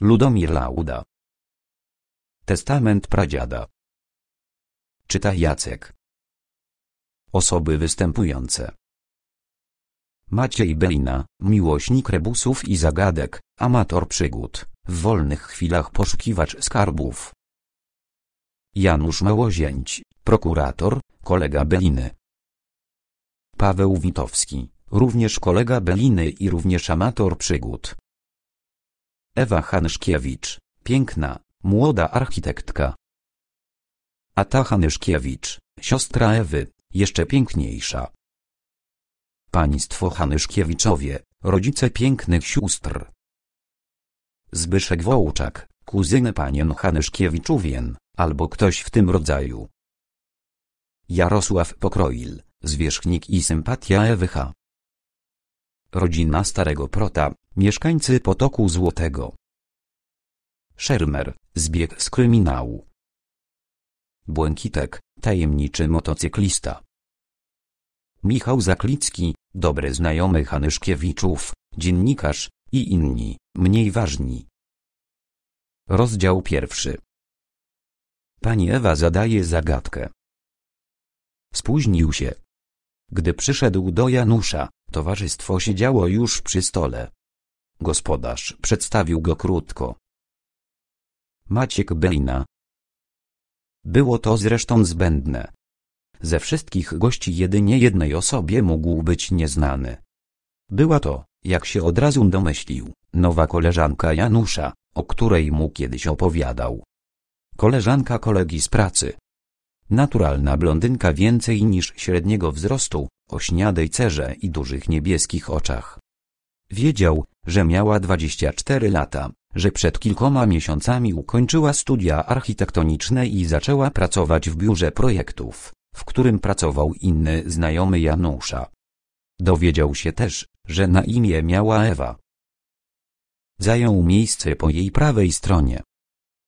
Ludomir Lauda. Testament pradziada. Czyta Jacek. Osoby występujące. Maciej Bejna, miłośnik rebusów i zagadek, amator przygód, w wolnych chwilach poszukiwacz skarbów. Janusz Małozięć, prokurator, kolega Beliny. Paweł Witowski, również kolega Beliny i również amator przygód. Ewa Hanyszkiewicz, piękna, młoda architektka. A ta Hanyszkiewicz, siostra Ewy, jeszcze piękniejsza. Państwo Hanyszkiewiczowie, rodzice pięknych sióstr. Zbyszek Wołczak, kuzyny panien Hanyszkiewiczówien, albo ktoś w tym rodzaju. Jarosław Pokroil, zwierzchnik i sympatia EWH rodzina Starego Prota, mieszkańcy Potoku Złotego. Szermer, zbieg z kryminału. Błękitek, tajemniczy motocyklista. Michał Zaklicki, dobry znajomy Hanyszkiewiczów, dziennikarz i inni, mniej ważni. Rozdział pierwszy. Pani Ewa zadaje zagadkę. Spóźnił się. Gdy przyszedł do Janusza, towarzystwo siedziało już przy stole. Gospodarz przedstawił go krótko. Maciek Bejna. Było to zresztą zbędne. Ze wszystkich gości jedynie jednej osobie mógł być nieznany. Była to, jak się od razu domyślił, nowa koleżanka Janusza, o której mu kiedyś opowiadał. Koleżanka kolegi z pracy, Naturalna blondynka więcej niż średniego wzrostu, o śniadej cerze i dużych niebieskich oczach. Wiedział, że miała 24 lata, że przed kilkoma miesiącami ukończyła studia architektoniczne i zaczęła pracować w biurze projektów, w którym pracował inny znajomy Janusza. Dowiedział się też, że na imię miała Ewa. Zajął miejsce po jej prawej stronie.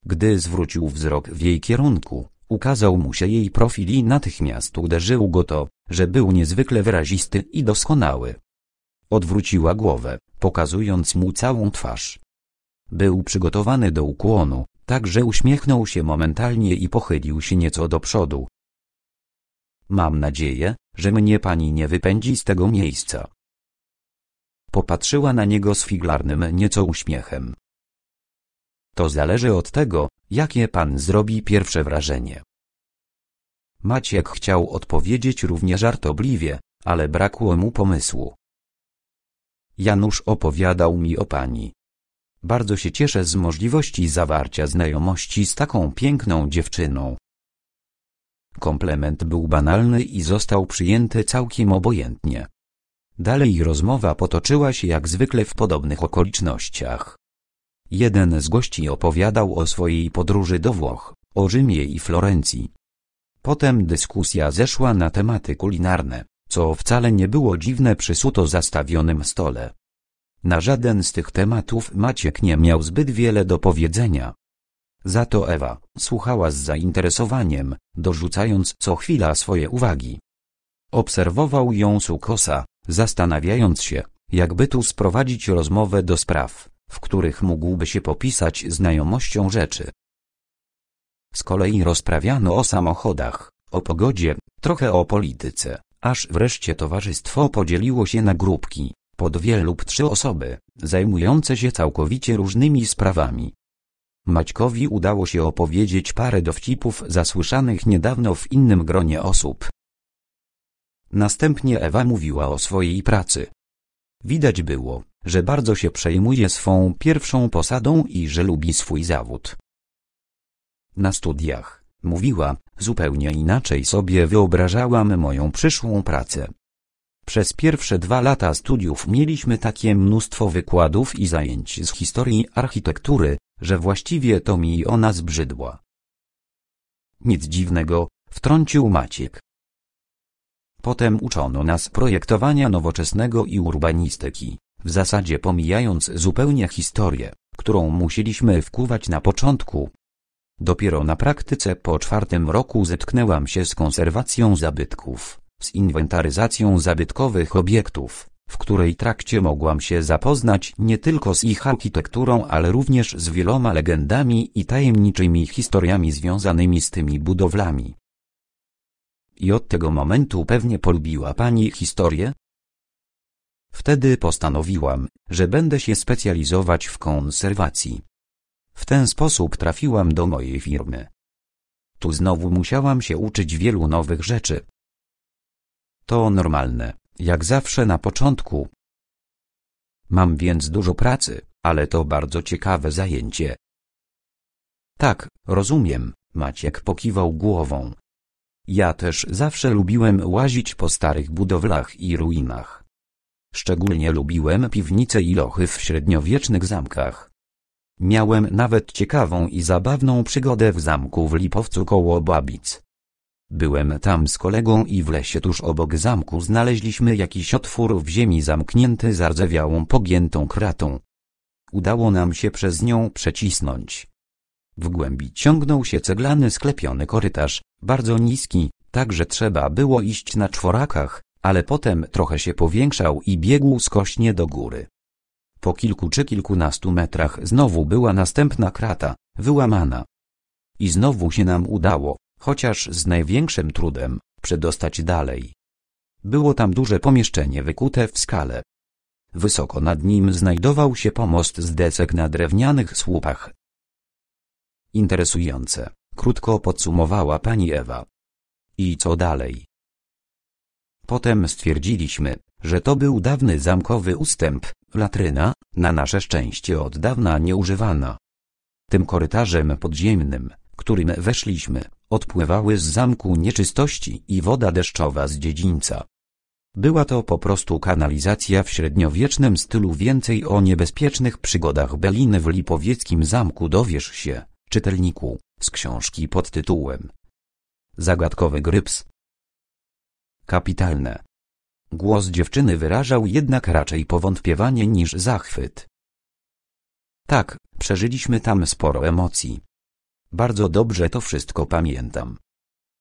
Gdy zwrócił wzrok w jej kierunku, Ukazał mu się jej profil i natychmiast uderzył go to, że był niezwykle wyrazisty i doskonały. Odwróciła głowę, pokazując mu całą twarz. Był przygotowany do ukłonu, także uśmiechnął się momentalnie i pochylił się nieco do przodu. Mam nadzieję, że mnie pani nie wypędzi z tego miejsca. Popatrzyła na niego z figlarnym nieco uśmiechem. To zależy od tego, Jakie pan zrobi pierwsze wrażenie? Maciek chciał odpowiedzieć równie żartobliwie, ale brakło mu pomysłu. Janusz opowiadał mi o pani. Bardzo się cieszę z możliwości zawarcia znajomości z taką piękną dziewczyną. Komplement był banalny i został przyjęty całkiem obojętnie. Dalej rozmowa potoczyła się jak zwykle w podobnych okolicznościach. Jeden z gości opowiadał o swojej podróży do Włoch, o Rzymie i Florencji. Potem dyskusja zeszła na tematy kulinarne, co wcale nie było dziwne przy suto zastawionym stole. Na żaden z tych tematów Maciek nie miał zbyt wiele do powiedzenia. Za to Ewa słuchała z zainteresowaniem, dorzucając co chwila swoje uwagi. Obserwował ją Sukosa, zastanawiając się, jakby tu sprowadzić rozmowę do spraw, w których mógłby się popisać znajomością rzeczy. Z kolei rozprawiano o samochodach, o pogodzie, trochę o polityce, aż wreszcie towarzystwo podzieliło się na grupki, po dwie lub trzy osoby, zajmujące się całkowicie różnymi sprawami. Maćkowi udało się opowiedzieć parę dowcipów zasłyszanych niedawno w innym gronie osób. Następnie Ewa mówiła o swojej pracy, Widać było, że bardzo się przejmuje swą pierwszą posadą i że lubi swój zawód. Na studiach, mówiła, zupełnie inaczej sobie wyobrażałam moją przyszłą pracę. Przez pierwsze dwa lata studiów mieliśmy takie mnóstwo wykładów i zajęć z historii architektury, że właściwie to mi ona zbrzydła. Nic dziwnego, wtrącił Maciek. Potem uczono nas projektowania nowoczesnego i urbanistyki, w zasadzie pomijając zupełnie historię, którą musieliśmy wkuwać na początku. Dopiero na praktyce po czwartym roku zetknęłam się z konserwacją zabytków, z inwentaryzacją zabytkowych obiektów, w której trakcie mogłam się zapoznać nie tylko z ich architekturą, ale również z wieloma legendami i tajemniczymi historiami związanymi z tymi budowlami. I od tego momentu pewnie polubiła pani historię? Wtedy postanowiłam, że będę się specjalizować w konserwacji. W ten sposób trafiłam do mojej firmy. Tu znowu musiałam się uczyć wielu nowych rzeczy. To normalne, jak zawsze na początku. Mam więc dużo pracy, ale to bardzo ciekawe zajęcie. Tak, rozumiem, Maciek pokiwał głową. Ja też zawsze lubiłem łazić po starych budowlach i ruinach. Szczególnie lubiłem piwnice i lochy w średniowiecznych zamkach. Miałem nawet ciekawą i zabawną przygodę w zamku w Lipowcu koło Babic. Byłem tam z kolegą i w lesie tuż obok zamku znaleźliśmy jakiś otwór w ziemi zamknięty zardzewiałą pogiętą kratą. Udało nam się przez nią przecisnąć. W głębi ciągnął się ceglany sklepiony korytarz, bardzo niski, tak że trzeba było iść na czworakach, ale potem trochę się powiększał i biegł skośnie do góry. Po kilku czy kilkunastu metrach znowu była następna krata, wyłamana. I znowu się nam udało, chociaż z największym trudem, przedostać dalej. Było tam duże pomieszczenie wykute w skale. Wysoko nad nim znajdował się pomost z desek na drewnianych słupach, Interesujące, krótko podsumowała pani Ewa. I co dalej? Potem stwierdziliśmy, że to był dawny zamkowy ustęp, latryna, na nasze szczęście od dawna nieużywana. Tym korytarzem podziemnym, którym weszliśmy, odpływały z zamku nieczystości i woda deszczowa z dziedzińca. Była to po prostu kanalizacja w średniowiecznym stylu więcej o niebezpiecznych przygodach Beliny w Lipowieckim zamku dowiesz się, Czytelniku z książki pod tytułem Zagadkowy gryps. Kapitalne. Głos dziewczyny wyrażał jednak raczej powątpiewanie niż zachwyt. Tak, przeżyliśmy tam sporo emocji. Bardzo dobrze to wszystko pamiętam.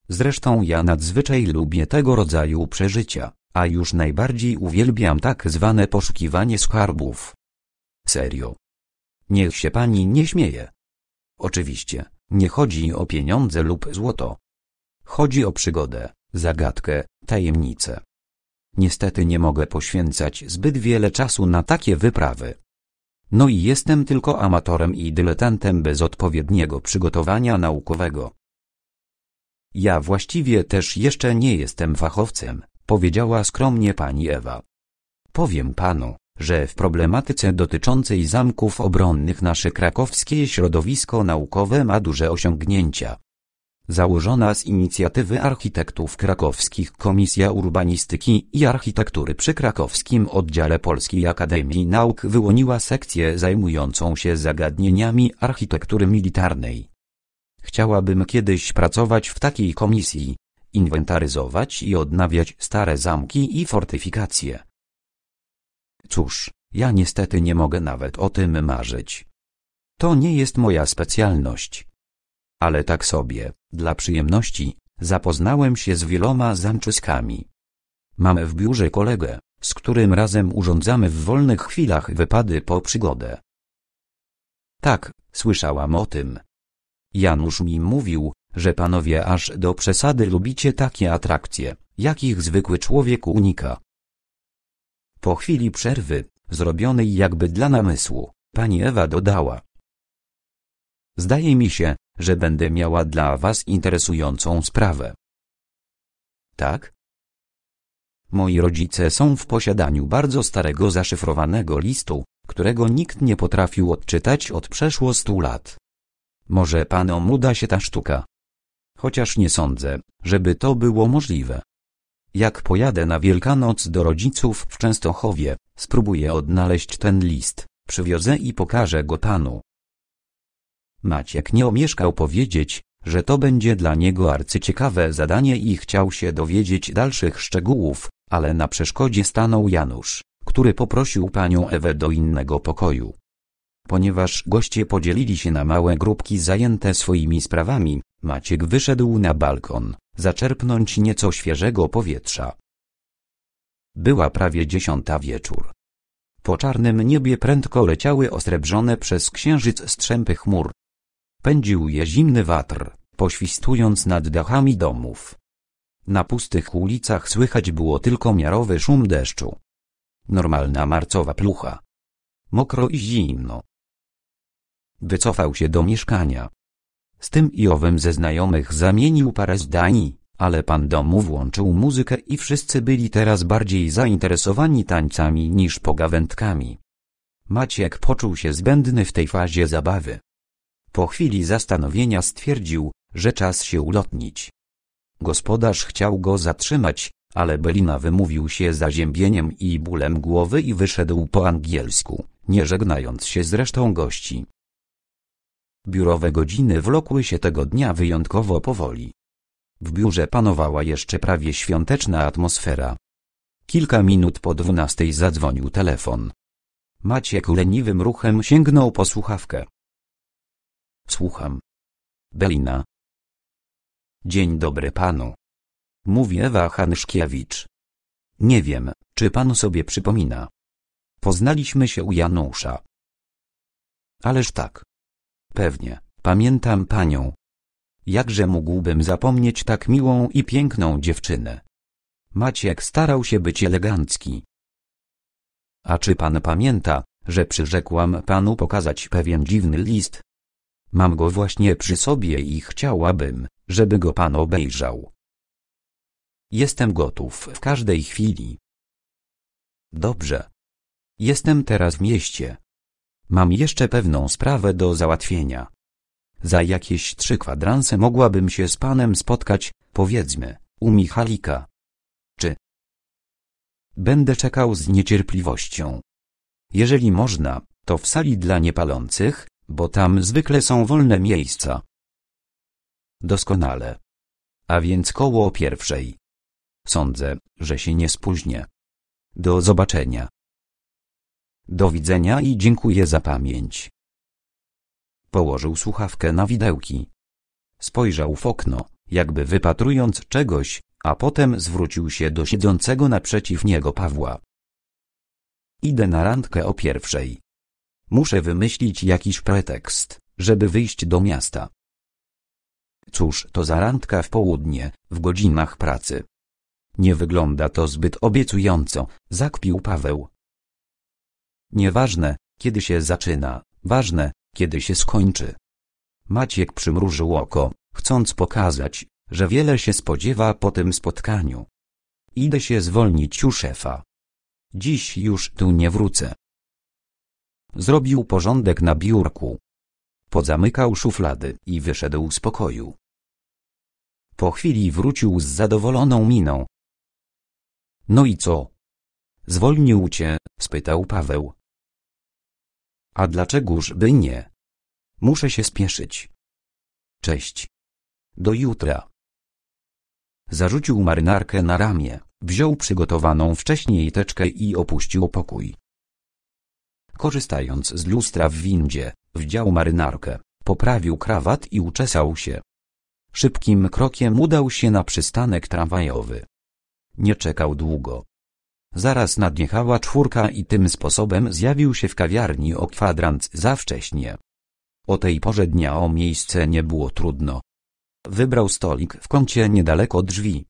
Zresztą ja nadzwyczaj lubię tego rodzaju przeżycia, a już najbardziej uwielbiam tak zwane poszukiwanie skarbów. Serio. Niech się pani nie śmieje. Oczywiście, nie chodzi o pieniądze lub złoto. Chodzi o przygodę, zagadkę, tajemnicę. Niestety nie mogę poświęcać zbyt wiele czasu na takie wyprawy. No i jestem tylko amatorem i dyletantem bez odpowiedniego przygotowania naukowego. Ja właściwie też jeszcze nie jestem fachowcem, powiedziała skromnie pani Ewa. Powiem panu, że w problematyce dotyczącej zamków obronnych nasze krakowskie środowisko naukowe ma duże osiągnięcia. Założona z inicjatywy architektów krakowskich Komisja Urbanistyki i Architektury przy krakowskim oddziale Polskiej Akademii Nauk wyłoniła sekcję zajmującą się zagadnieniami architektury militarnej. Chciałabym kiedyś pracować w takiej komisji, inwentaryzować i odnawiać stare zamki i fortyfikacje. Cóż, ja niestety nie mogę nawet o tym marzyć. To nie jest moja specjalność. Ale tak sobie, dla przyjemności, zapoznałem się z wieloma zamczyskami. Mamy w biurze kolegę, z którym razem urządzamy w wolnych chwilach wypady po przygodę. Tak, słyszałam o tym. Janusz mi mówił, że panowie aż do przesady lubicie takie atrakcje, jakich zwykły człowiek unika. Po chwili przerwy, zrobionej jakby dla namysłu, pani Ewa dodała. Zdaje mi się, że będę miała dla was interesującą sprawę. Tak? Moi rodzice są w posiadaniu bardzo starego zaszyfrowanego listu, którego nikt nie potrafił odczytać od przeszło stu lat. Może panom uda się ta sztuka? Chociaż nie sądzę, żeby to było możliwe. Jak pojadę na Wielkanoc do rodziców w Częstochowie, spróbuję odnaleźć ten list, przywiozę i pokażę go panu. Maciek nie omieszkał powiedzieć, że to będzie dla niego arcyciekawe zadanie i chciał się dowiedzieć dalszych szczegółów, ale na przeszkodzie stanął Janusz, który poprosił panią Ewę do innego pokoju. Ponieważ goście podzielili się na małe grupki zajęte swoimi sprawami, Maciek wyszedł na balkon, zaczerpnąć nieco świeżego powietrza. Była prawie dziesiąta wieczór. Po czarnym niebie prędko leciały osrebrzone przez księżyc strzępy chmur. Pędził je zimny wiatr, poświstując nad dachami domów. Na pustych ulicach słychać było tylko miarowy szum deszczu. Normalna marcowa plucha. Mokro i zimno. Wycofał się do mieszkania. Z tym i owym ze znajomych zamienił parę zdań, ale pan domu włączył muzykę i wszyscy byli teraz bardziej zainteresowani tańcami niż pogawędkami. Maciek poczuł się zbędny w tej fazie zabawy. Po chwili zastanowienia stwierdził, że czas się ulotnić. Gospodarz chciał go zatrzymać, ale Belina wymówił się zaziębieniem i bólem głowy i wyszedł po angielsku, nie żegnając się z resztą gości. Biurowe godziny wlokły się tego dnia wyjątkowo powoli. W biurze panowała jeszcze prawie świąteczna atmosfera. Kilka minut po dwunastej zadzwonił telefon. Maciek leniwym ruchem sięgnął po słuchawkę. Słucham. Belina. Dzień dobry panu. Mówi Ewa Hanyszkiewicz. Nie wiem, czy pan sobie przypomina. Poznaliśmy się u Janusza. Ależ tak. Pewnie, pamiętam panią. Jakże mógłbym zapomnieć tak miłą i piękną dziewczynę? Maciek starał się być elegancki. A czy pan pamięta, że przyrzekłam panu pokazać pewien dziwny list? Mam go właśnie przy sobie i chciałabym, żeby go pan obejrzał. Jestem gotów w każdej chwili. Dobrze. Jestem teraz w mieście. Mam jeszcze pewną sprawę do załatwienia. Za jakieś trzy kwadranse mogłabym się z panem spotkać, powiedzmy, u Michalika. Czy będę czekał z niecierpliwością? Jeżeli można, to w sali dla niepalących, bo tam zwykle są wolne miejsca. Doskonale. A więc koło pierwszej. Sądzę, że się nie spóźnię. Do zobaczenia. Do widzenia i dziękuję za pamięć. Położył słuchawkę na widełki. Spojrzał w okno, jakby wypatrując czegoś, a potem zwrócił się do siedzącego naprzeciw niego Pawła. Idę na randkę o pierwszej. Muszę wymyślić jakiś pretekst, żeby wyjść do miasta. Cóż to za randka w południe, w godzinach pracy. Nie wygląda to zbyt obiecująco, zakpił Paweł, Nieważne, kiedy się zaczyna, ważne, kiedy się skończy. Maciek przymrużył oko, chcąc pokazać, że wiele się spodziewa po tym spotkaniu. Idę się zwolnić u szefa. Dziś już tu nie wrócę. Zrobił porządek na biurku. Pozamykał szuflady i wyszedł z pokoju. Po chwili wrócił z zadowoloną miną. No i co? Zwolnił cię, spytał Paweł. A dlaczegoż by nie? Muszę się spieszyć. Cześć. Do jutra. Zarzucił marynarkę na ramię, wziął przygotowaną wcześniej teczkę i opuścił pokój. Korzystając z lustra w windzie, wdział marynarkę, poprawił krawat i uczesał się. Szybkim krokiem udał się na przystanek tramwajowy. Nie czekał długo. Zaraz nadjechała czwórka i tym sposobem zjawił się w kawiarni o kwadrans za wcześnie. O tej porze dnia o miejsce nie było trudno. Wybrał stolik w kącie niedaleko drzwi.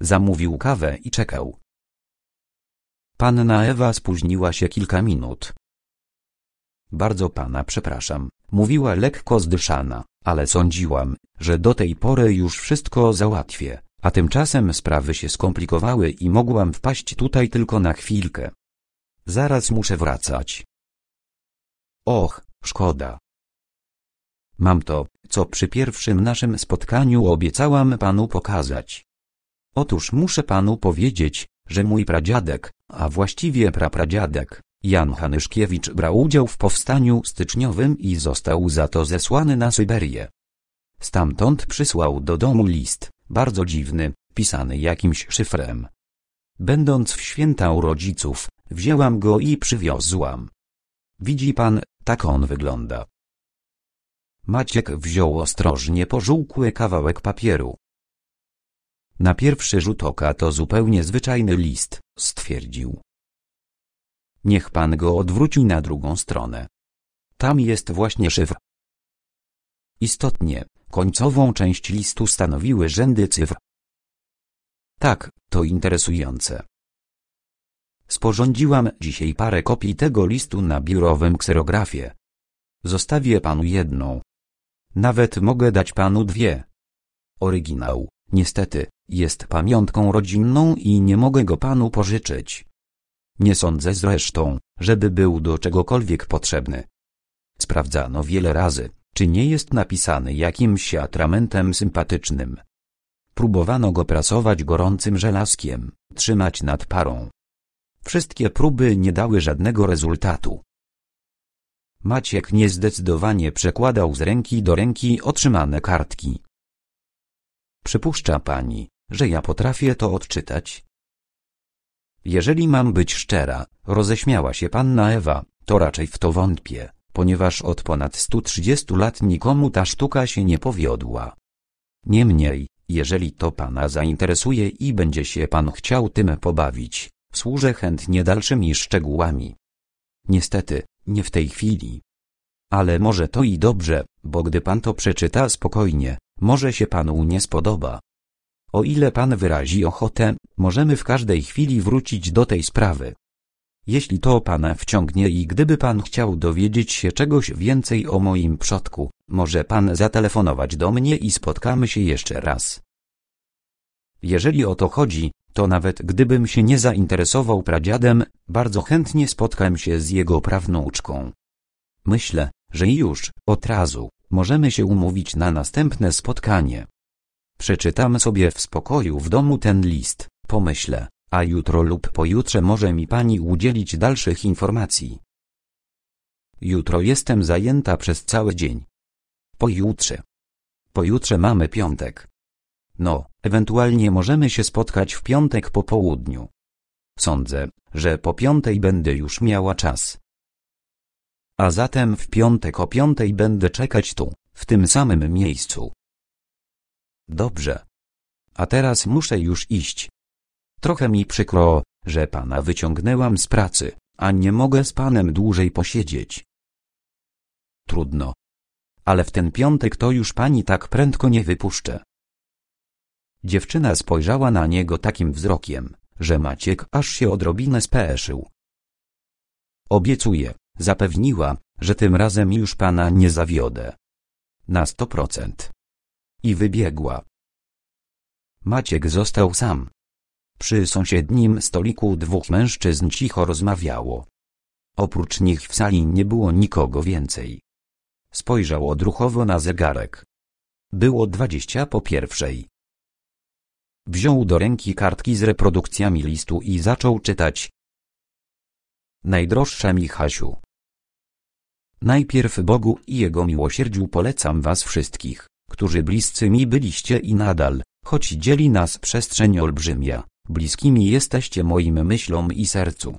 Zamówił kawę i czekał. Panna Ewa spóźniła się kilka minut. Bardzo pana przepraszam, mówiła lekko zdyszana, ale sądziłam, że do tej pory już wszystko załatwię. A tymczasem sprawy się skomplikowały i mogłam wpaść tutaj tylko na chwilkę. Zaraz muszę wracać. Och, szkoda. Mam to, co przy pierwszym naszym spotkaniu obiecałam panu pokazać. Otóż muszę panu powiedzieć, że mój pradziadek, a właściwie prapradziadek, Jan Hanyszkiewicz brał udział w powstaniu styczniowym i został za to zesłany na Syberię. Stamtąd przysłał do domu list, bardzo dziwny, pisany jakimś szyfrem. Będąc w święta u rodziców, wzięłam go i przywiozłam. Widzi pan, tak on wygląda. Maciek wziął ostrożnie pożółkły kawałek papieru. Na pierwszy rzut oka to zupełnie zwyczajny list, stwierdził. Niech pan go odwróci na drugą stronę. Tam jest właśnie szyfr. Istotnie, Końcową część listu stanowiły rzędy cyfr. Tak, to interesujące. Sporządziłam dzisiaj parę kopii tego listu na biurowym kserografie. Zostawię panu jedną. Nawet mogę dać panu dwie. Oryginał, niestety, jest pamiątką rodzinną i nie mogę go panu pożyczyć. Nie sądzę zresztą, żeby był do czegokolwiek potrzebny. Sprawdzano wiele razy, czy nie jest napisany jakimś atramentem sympatycznym. Próbowano go prasować gorącym żelazkiem, trzymać nad parą. Wszystkie próby nie dały żadnego rezultatu. Maciek niezdecydowanie przekładał z ręki do ręki otrzymane kartki. Przypuszcza pani, że ja potrafię to odczytać? Jeżeli mam być szczera, roześmiała się panna Ewa, to raczej w to wątpię ponieważ od ponad 130 lat nikomu ta sztuka się nie powiodła. Niemniej, jeżeli to Pana zainteresuje i będzie się Pan chciał tym pobawić, służę chętnie dalszymi szczegółami. Niestety, nie w tej chwili. Ale może to i dobrze, bo gdy Pan to przeczyta spokojnie, może się Panu nie spodoba. O ile Pan wyrazi ochotę, możemy w każdej chwili wrócić do tej sprawy. Jeśli to Pana wciągnie i gdyby Pan chciał dowiedzieć się czegoś więcej o moim przodku, może Pan zatelefonować do mnie i spotkamy się jeszcze raz. Jeżeli o to chodzi, to nawet gdybym się nie zainteresował pradziadem, bardzo chętnie spotkam się z jego prawnuczką. Myślę, że już, od razu, możemy się umówić na następne spotkanie. Przeczytam sobie w spokoju w domu ten list, pomyślę, a jutro lub pojutrze może mi pani udzielić dalszych informacji. Jutro jestem zajęta przez cały dzień. Pojutrze. Pojutrze mamy piątek. No, ewentualnie możemy się spotkać w piątek po południu. Sądzę, że po piątej będę już miała czas. A zatem w piątek o piątej będę czekać tu, w tym samym miejscu. Dobrze. A teraz muszę już iść. Trochę mi przykro, że pana wyciągnęłam z pracy, a nie mogę z panem dłużej posiedzieć. Trudno. Ale w ten piątek to już pani tak prędko nie wypuszczę. Dziewczyna spojrzała na niego takim wzrokiem, że Maciek aż się odrobinę speszył. Obiecuję, zapewniła, że tym razem już pana nie zawiodę. Na sto procent. I wybiegła. Maciek został sam. Przy sąsiednim stoliku dwóch mężczyzn cicho rozmawiało. Oprócz nich w sali nie było nikogo więcej. Spojrzał odruchowo na zegarek. Było dwadzieścia po pierwszej. Wziął do ręki kartki z reprodukcjami listu i zaczął czytać. Najdroższa Michasiu. Najpierw Bogu i Jego miłosierdziu polecam was wszystkich, którzy bliscy mi byliście i nadal, choć dzieli nas przestrzeń olbrzymia bliskimi jesteście moim myślom i sercu.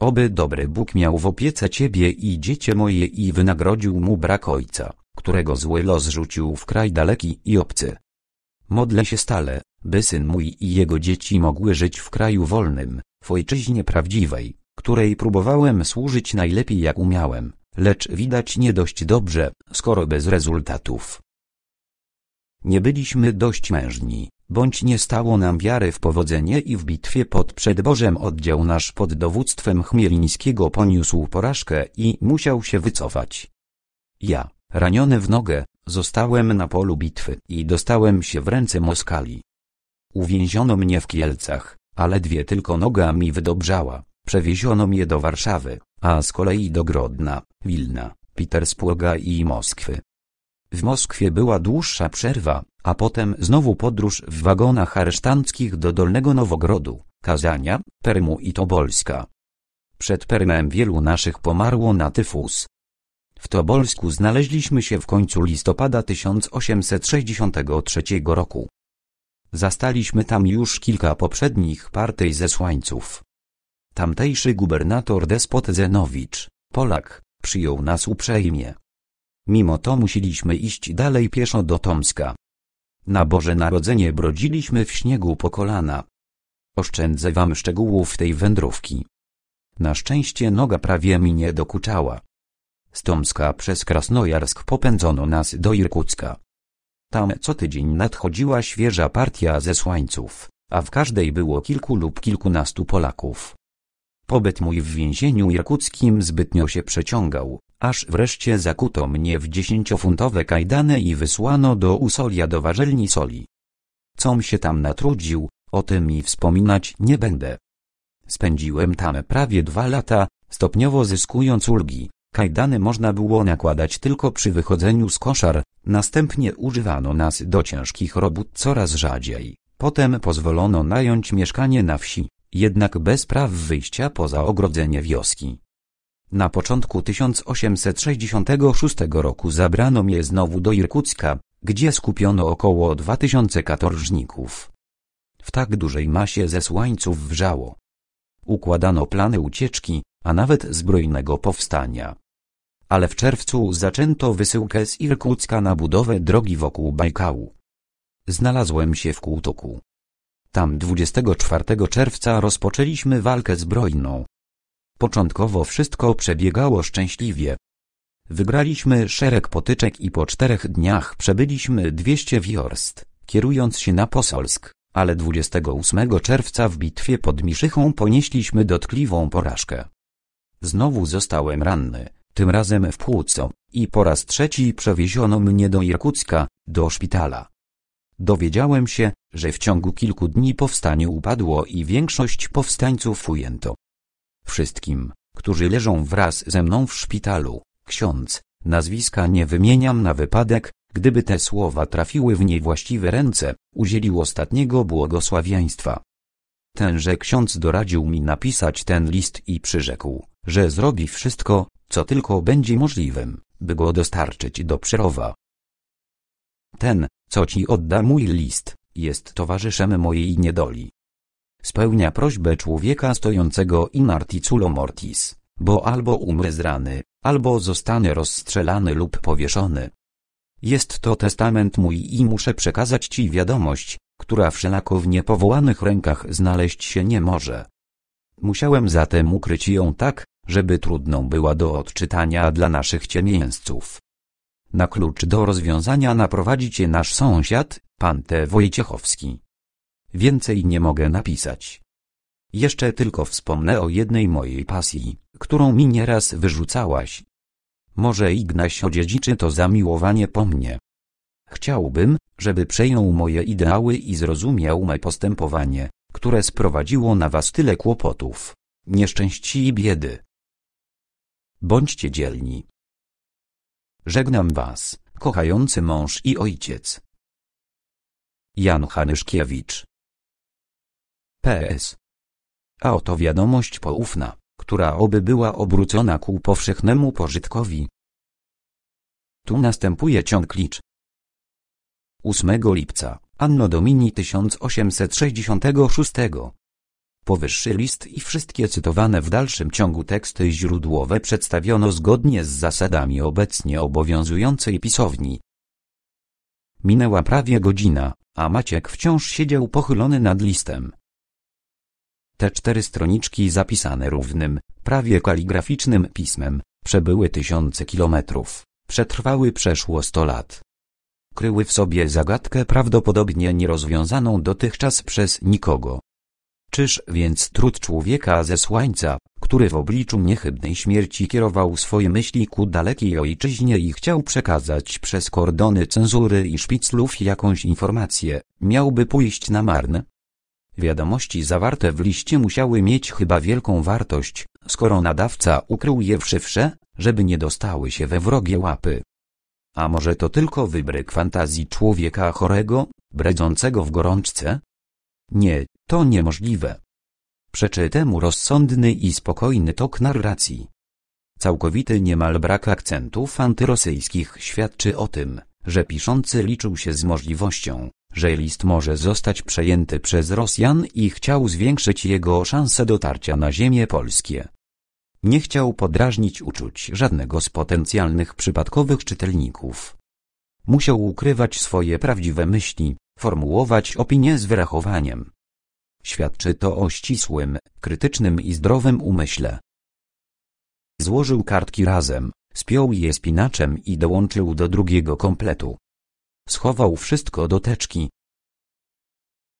Oby dobry Bóg miał w opiece ciebie i dziecię moje i wynagrodził mu brak ojca, którego zły los rzucił w kraj daleki i obcy. Modlę się stale, by syn mój i jego dzieci mogły żyć w kraju wolnym, w ojczyźnie prawdziwej, której próbowałem służyć najlepiej jak umiałem, lecz widać nie dość dobrze, skoro bez rezultatów. Nie byliśmy dość mężni, bądź nie stało nam wiary w powodzenie i w bitwie pod przedbożem oddział nasz pod dowództwem Chmielińskiego poniósł porażkę i musiał się wycofać. Ja, raniony w nogę, zostałem na polu bitwy i dostałem się w ręce Moskali. Uwięziono mnie w Kielcach, ale dwie tylko noga mi wydobrzała, przewieziono mnie do Warszawy, a z kolei do Grodna, Wilna, Petersburga i Moskwy. W Moskwie była dłuższa przerwa, a potem znowu podróż w wagonach aresztanckich do Dolnego Nowogrodu, Kazania, Permu i Tobolska. Przed Permem wielu naszych pomarło na tyfus. W Tobolsku znaleźliśmy się w końcu listopada 1863 roku. Zastaliśmy tam już kilka poprzednich partyj zesłańców. Tamtejszy gubernator despot Zenowicz, Polak, przyjął nas uprzejmie. Mimo to musieliśmy iść dalej pieszo do Tomska. Na Boże Narodzenie brodziliśmy w śniegu po kolana. Oszczędzę wam szczegółów tej wędrówki. Na szczęście noga prawie mi nie dokuczała. Z Tomska przez Krasnojarsk popędzono nas do Irkucka. Tam co tydzień nadchodziła świeża partia zesłańców, a w każdej było kilku lub kilkunastu Polaków. Pobyt mój w więzieniu irkuckim zbytnio się przeciągał, aż wreszcie zakuto mnie w dziesięciofuntowe kajdany i wysłano do Usolia do warzelni soli. Com się tam natrudził, o tym mi wspominać nie będę. Spędziłem tam prawie dwa lata, stopniowo zyskując ulgi. Kajdany można było nakładać tylko przy wychodzeniu z koszar, następnie używano nas do ciężkich robót coraz rzadziej. Potem pozwolono nająć mieszkanie na wsi, jednak bez praw wyjścia poza ogrodzenie wioski. Na początku 1866 roku zabrano mnie znowu do Irkucka, gdzie skupiono około 2000 katorżników. W tak dużej masie zesłańców wrzało. Układano plany ucieczki, a nawet zbrojnego powstania. Ale w czerwcu zaczęto wysyłkę z Irkucka na budowę drogi wokół Bajkału. Znalazłem się w Kółtoku. Tam 24 czerwca rozpoczęliśmy walkę zbrojną, Początkowo wszystko przebiegało szczęśliwie. Wygraliśmy szereg potyczek i po czterech dniach przebyliśmy 200 wiorst, kierując się na Posolsk, ale 28 czerwca w bitwie pod Miszychą ponieśliśmy dotkliwą porażkę. Znowu zostałem ranny, tym razem w płuco, i po raz trzeci przewieziono mnie do Irkucka, do szpitala. Dowiedziałem się, że w ciągu kilku dni powstanie upadło i większość powstańców ujęto. Wszystkim, którzy leżą wraz ze mną w szpitalu, ksiądz, nazwiska nie wymieniam na wypadek, gdyby te słowa trafiły w niewłaściwe ręce, udzielił ostatniego błogosławieństwa. Tenże ksiądz doradził mi napisać ten list i przyrzekł, że zrobi wszystko, co tylko będzie możliwym, by go dostarczyć do Przerowa. Ten, co ci odda mój list, jest towarzyszem mojej niedoli spełnia prośbę człowieka stojącego in articulo mortis, bo albo umrę z rany, albo zostanę rozstrzelany lub powieszony. Jest to testament mój i muszę przekazać Ci wiadomość, która wszelako w niepowołanych rękach znaleźć się nie może. Musiałem zatem ukryć ją tak, żeby trudną była do odczytania dla naszych ciemieńców. Na klucz do rozwiązania naprowadzi Cię nasz sąsiad, pan T. Wojciechowski. Więcej nie mogę napisać. Jeszcze tylko wspomnę o jednej mojej pasji, którą mi nieraz wyrzucałaś. Może Ignaś odziedziczy to zamiłowanie po mnie. Chciałbym, żeby przejął moje ideały i zrozumiał me postępowanie, które sprowadziło na was tyle kłopotów, nieszczęści i biedy. Bądźcie dzielni. Żegnam was, kochający mąż i ojciec. Jan Hanyszkiewicz PS. A oto wiadomość poufna, która oby była obrócona ku powszechnemu pożytkowi. Tu następuje ciąg licz. 8 lipca, Anno Domini 1866. Powyższy list i wszystkie cytowane w dalszym ciągu teksty źródłowe przedstawiono zgodnie z zasadami obecnie obowiązującej pisowni. Minęła prawie godzina, a Maciek wciąż siedział pochylony nad listem. Te cztery stroniczki zapisane równym, prawie kaligraficznym pismem, przebyły tysiące kilometrów, przetrwały przeszło sto lat. Kryły w sobie zagadkę prawdopodobnie nierozwiązaną dotychczas przez nikogo. Czyż więc trud człowieka ze słońca, który w obliczu niechybnej śmierci kierował swoje myśli ku dalekiej ojczyźnie i chciał przekazać przez kordony cenzury i szpiclów jakąś informację, miałby pójść na marne? Wiadomości zawarte w liście musiały mieć chyba wielką wartość, skoro nadawca ukrył je w szyfrze, żeby nie dostały się we wrogie łapy. A może to tylko wybryk fantazji człowieka chorego, bredzącego w gorączce? Nie, to niemożliwe. Przeczy temu rozsądny i spokojny tok narracji. Całkowity niemal brak akcentów antyrosyjskich świadczy o tym, że piszący liczył się z możliwością, że list może zostać przejęty przez Rosjan i chciał zwiększyć jego szanse dotarcia na Ziemię polskie. Nie chciał podrażnić uczuć żadnego z potencjalnych przypadkowych czytelników. Musiał ukrywać swoje prawdziwe myśli, formułować opinie z wyrachowaniem. Świadczy to o ścisłym, krytycznym i zdrowym umyśle. Złożył kartki razem, spiął je spinaczem i dołączył do drugiego kompletu. Schował wszystko do teczki.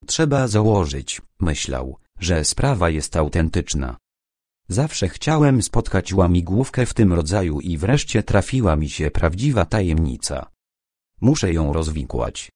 Trzeba założyć, myślał, że sprawa jest autentyczna. Zawsze chciałem spotkać łamigłówkę w tym rodzaju i wreszcie trafiła mi się prawdziwa tajemnica. Muszę ją rozwikłać.